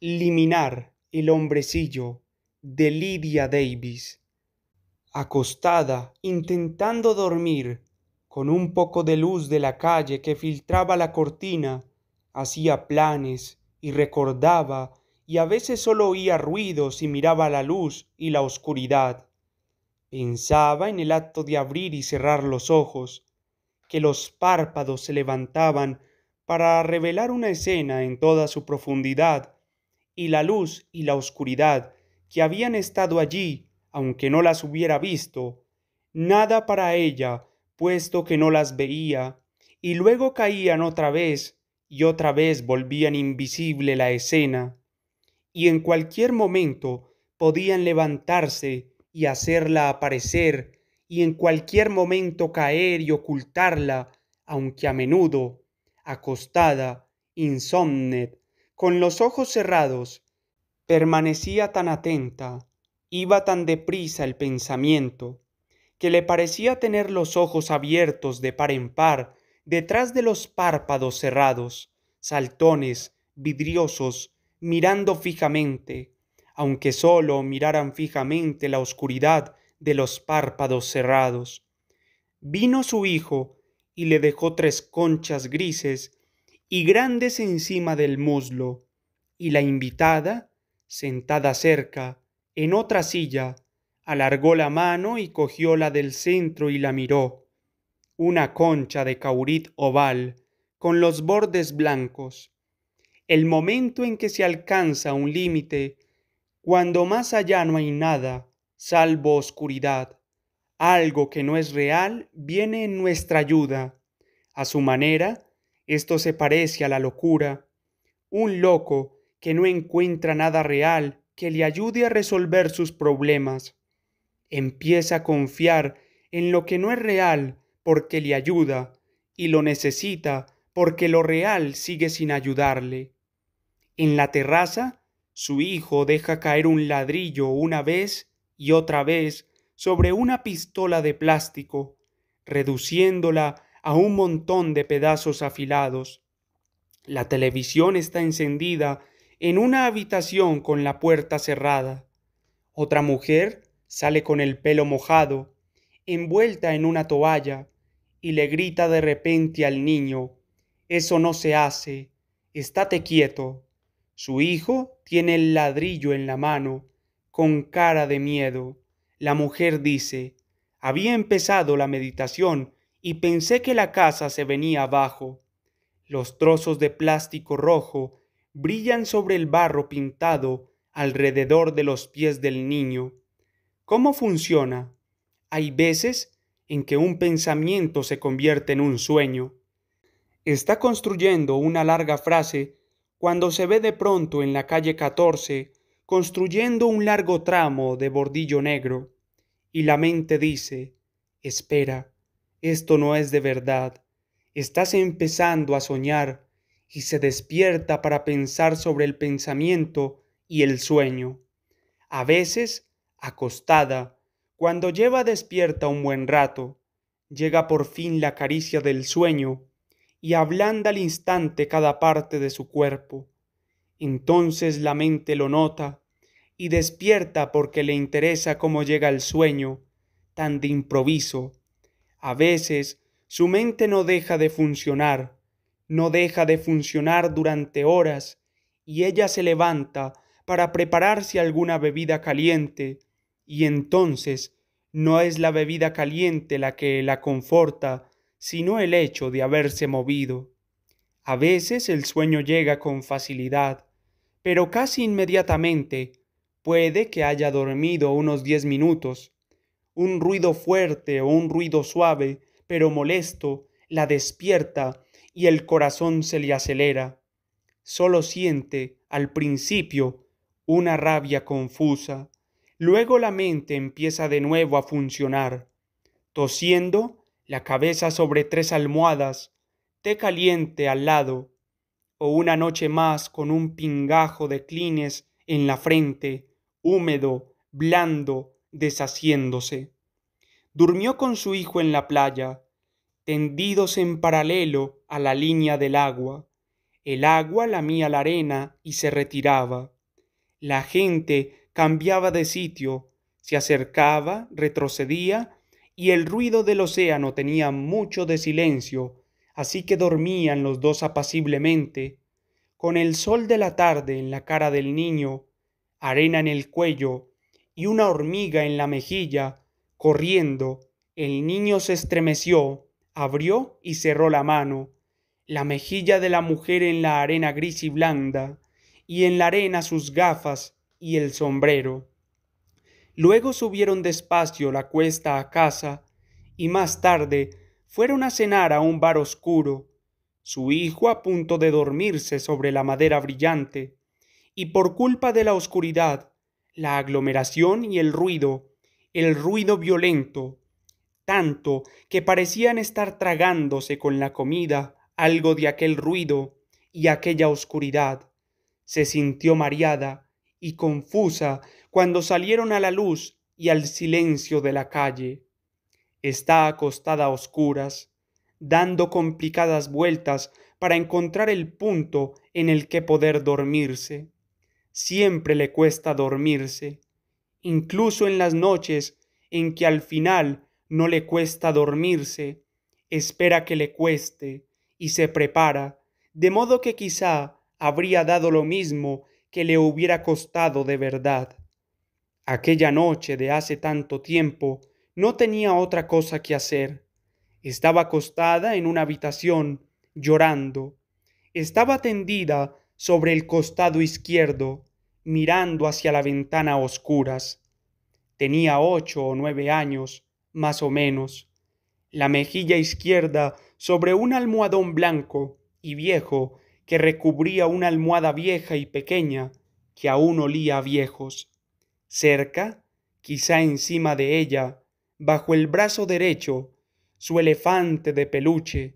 liminar el hombrecillo de Lydia Davis, acostada intentando dormir con un poco de luz de la calle que filtraba la cortina, hacía planes y recordaba y a veces solo oía ruidos y miraba la luz y la oscuridad. Pensaba en el acto de abrir y cerrar los ojos, que los párpados se levantaban para revelar una escena en toda su profundidad y la luz y la oscuridad que habían estado allí, aunque no las hubiera visto, nada para ella, puesto que no las veía, y luego caían otra vez, y otra vez volvían invisible la escena, y en cualquier momento podían levantarse y hacerla aparecer, y en cualquier momento caer y ocultarla, aunque a menudo, acostada, insomne, con los ojos cerrados, permanecía tan atenta, iba tan deprisa el pensamiento, que le parecía tener los ojos abiertos de par en par, detrás de los párpados cerrados, saltones, vidriosos, mirando fijamente, aunque sólo miraran fijamente la oscuridad de los párpados cerrados. Vino su hijo y le dejó tres conchas grises y grandes encima del muslo, y la invitada, sentada cerca, en otra silla, alargó la mano y cogió la del centro y la miró. Una concha de caurit oval, con los bordes blancos. El momento en que se alcanza un límite, cuando más allá no hay nada, salvo oscuridad, algo que no es real viene en nuestra ayuda. A su manera, esto se parece a la locura. Un loco que no encuentra nada real que le ayude a resolver sus problemas. Empieza a confiar en lo que no es real porque le ayuda y lo necesita porque lo real sigue sin ayudarle. En la terraza, su hijo deja caer un ladrillo una vez y otra vez sobre una pistola de plástico, reduciéndola a un montón de pedazos afilados. La televisión está encendida en una habitación con la puerta cerrada. Otra mujer sale con el pelo mojado, envuelta en una toalla, y le grita de repente al niño, Eso no se hace, estate quieto. Su hijo tiene el ladrillo en la mano, con cara de miedo. La mujer dice, había empezado la meditación y pensé que la casa se venía abajo. Los trozos de plástico rojo brillan sobre el barro pintado alrededor de los pies del niño. ¿Cómo funciona? Hay veces en que un pensamiento se convierte en un sueño. Está construyendo una larga frase cuando se ve de pronto en la calle 14 construyendo un largo tramo de bordillo negro y la mente dice, espera, esto no es de verdad. Estás empezando a soñar y se despierta para pensar sobre el pensamiento y el sueño. A veces, acostada, cuando lleva despierta un buen rato, llega por fin la caricia del sueño y ablanda al instante cada parte de su cuerpo. Entonces la mente lo nota y despierta porque le interesa cómo llega el sueño, tan de improviso, a veces su mente no deja de funcionar, no deja de funcionar durante horas, y ella se levanta para prepararse alguna bebida caliente, y entonces no es la bebida caliente la que la conforta, sino el hecho de haberse movido. A veces el sueño llega con facilidad, pero casi inmediatamente puede que haya dormido unos diez minutos, un ruido fuerte o un ruido suave, pero molesto, la despierta y el corazón se le acelera. Solo siente, al principio, una rabia confusa. Luego la mente empieza de nuevo a funcionar. Tosiendo, la cabeza sobre tres almohadas, té caliente al lado, o una noche más con un pingajo de clines en la frente, húmedo, blando, deshaciéndose. Durmió con su hijo en la playa, tendidos en paralelo a la línea del agua. El agua lamía la arena y se retiraba. La gente cambiaba de sitio, se acercaba, retrocedía, y el ruido del océano tenía mucho de silencio, así que dormían los dos apaciblemente, con el sol de la tarde en la cara del niño, arena en el cuello y una hormiga en la mejilla, corriendo, el niño se estremeció, abrió y cerró la mano, la mejilla de la mujer en la arena gris y blanda, y en la arena sus gafas y el sombrero. Luego subieron despacio la cuesta a casa, y más tarde fueron a cenar a un bar oscuro, su hijo a punto de dormirse sobre la madera brillante, y por culpa de la oscuridad la aglomeración y el ruido, el ruido violento, tanto que parecían estar tragándose con la comida algo de aquel ruido y aquella oscuridad. Se sintió mareada y confusa cuando salieron a la luz y al silencio de la calle. Está acostada a oscuras, dando complicadas vueltas para encontrar el punto en el que poder dormirse siempre le cuesta dormirse, incluso en las noches en que al final no le cuesta dormirse, espera que le cueste y se prepara, de modo que quizá habría dado lo mismo que le hubiera costado de verdad. Aquella noche de hace tanto tiempo no tenía otra cosa que hacer. Estaba acostada en una habitación, llorando. Estaba tendida sobre el costado izquierdo, mirando hacia la ventana oscuras. Tenía ocho o nueve años, más o menos. La mejilla izquierda sobre un almohadón blanco y viejo que recubría una almohada vieja y pequeña que aún olía a viejos. Cerca, quizá encima de ella, bajo el brazo derecho, su elefante de peluche,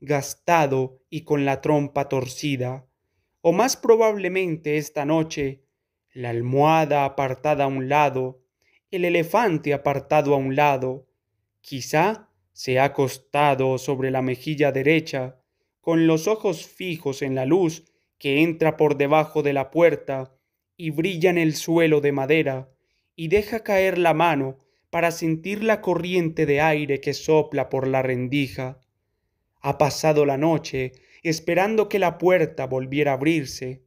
gastado y con la trompa torcida, o más probablemente esta noche la almohada apartada a un lado, el elefante apartado a un lado, quizá se ha acostado sobre la mejilla derecha, con los ojos fijos en la luz que entra por debajo de la puerta y brilla en el suelo de madera, y deja caer la mano para sentir la corriente de aire que sopla por la rendija. Ha pasado la noche esperando que la puerta volviera a abrirse.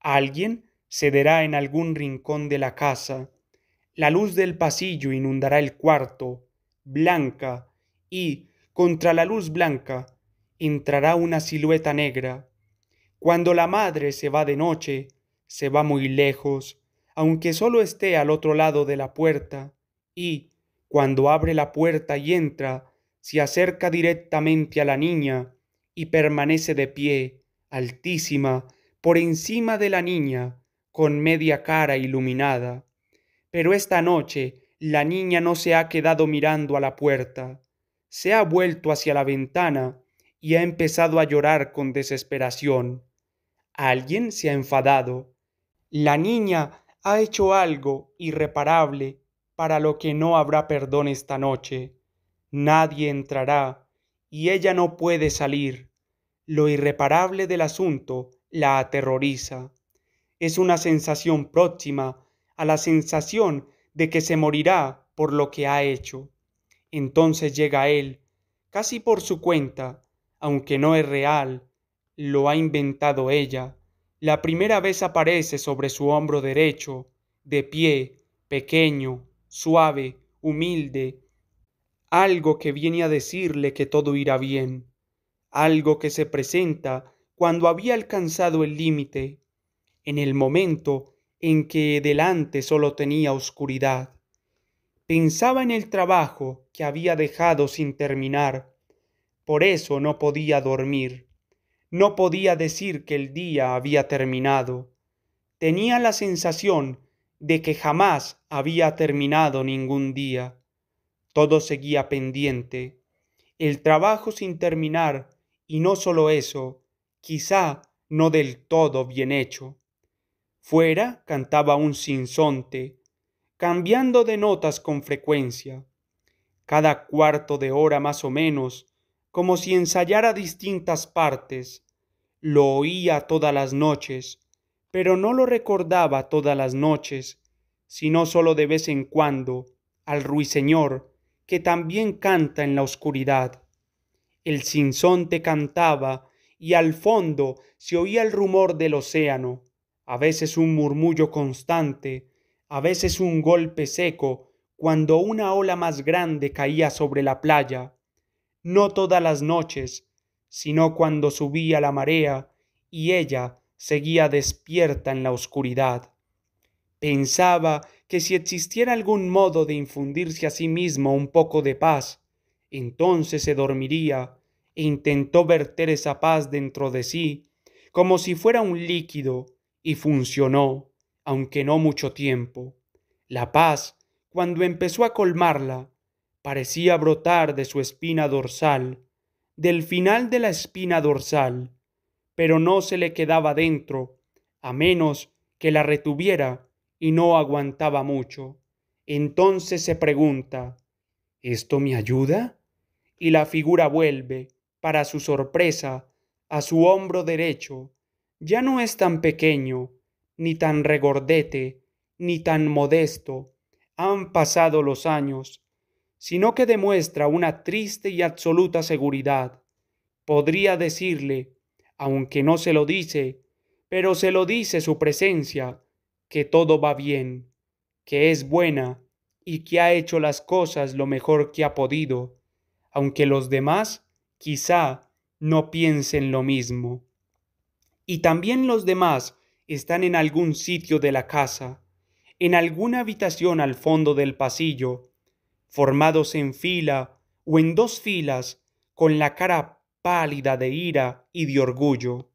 Alguien cederá en algún rincón de la casa, la luz del pasillo inundará el cuarto, blanca, y, contra la luz blanca, entrará una silueta negra. Cuando la madre se va de noche, se va muy lejos, aunque solo esté al otro lado de la puerta, y, cuando abre la puerta y entra, se acerca directamente a la niña y permanece de pie, altísima, por encima de la niña, con media cara iluminada. Pero esta noche la niña no se ha quedado mirando a la puerta, se ha vuelto hacia la ventana y ha empezado a llorar con desesperación. Alguien se ha enfadado. La niña ha hecho algo irreparable para lo que no habrá perdón esta noche. Nadie entrará y ella no puede salir. Lo irreparable del asunto la aterroriza es una sensación próxima a la sensación de que se morirá por lo que ha hecho. Entonces llega él, casi por su cuenta, aunque no es real, lo ha inventado ella. La primera vez aparece sobre su hombro derecho, de pie, pequeño, suave, humilde, algo que viene a decirle que todo irá bien, algo que se presenta cuando había alcanzado el límite en el momento en que delante solo tenía oscuridad. Pensaba en el trabajo que había dejado sin terminar. Por eso no podía dormir. No podía decir que el día había terminado. Tenía la sensación de que jamás había terminado ningún día. Todo seguía pendiente. El trabajo sin terminar, y no solo eso, quizá no del todo bien hecho. Fuera cantaba un sinsonte, cambiando de notas con frecuencia, cada cuarto de hora más o menos, como si ensayara distintas partes. Lo oía todas las noches, pero no lo recordaba todas las noches, sino sólo de vez en cuando, al ruiseñor, que también canta en la oscuridad. El sinsonte cantaba, y al fondo se oía el rumor del océano, a veces un murmullo constante, a veces un golpe seco, cuando una ola más grande caía sobre la playa, no todas las noches, sino cuando subía la marea y ella seguía despierta en la oscuridad. Pensaba que si existiera algún modo de infundirse a sí mismo un poco de paz, entonces se dormiría e intentó verter esa paz dentro de sí, como si fuera un líquido, y funcionó, aunque no mucho tiempo. La paz, cuando empezó a colmarla, parecía brotar de su espina dorsal, del final de la espina dorsal, pero no se le quedaba dentro, a menos que la retuviera y no aguantaba mucho. Entonces se pregunta, ¿esto me ayuda? Y la figura vuelve, para su sorpresa, a su hombro derecho, ya no es tan pequeño, ni tan regordete, ni tan modesto, han pasado los años, sino que demuestra una triste y absoluta seguridad. Podría decirle, aunque no se lo dice, pero se lo dice su presencia, que todo va bien, que es buena y que ha hecho las cosas lo mejor que ha podido, aunque los demás quizá no piensen lo mismo y también los demás están en algún sitio de la casa, en alguna habitación al fondo del pasillo, formados en fila o en dos filas, con la cara pálida de ira y de orgullo.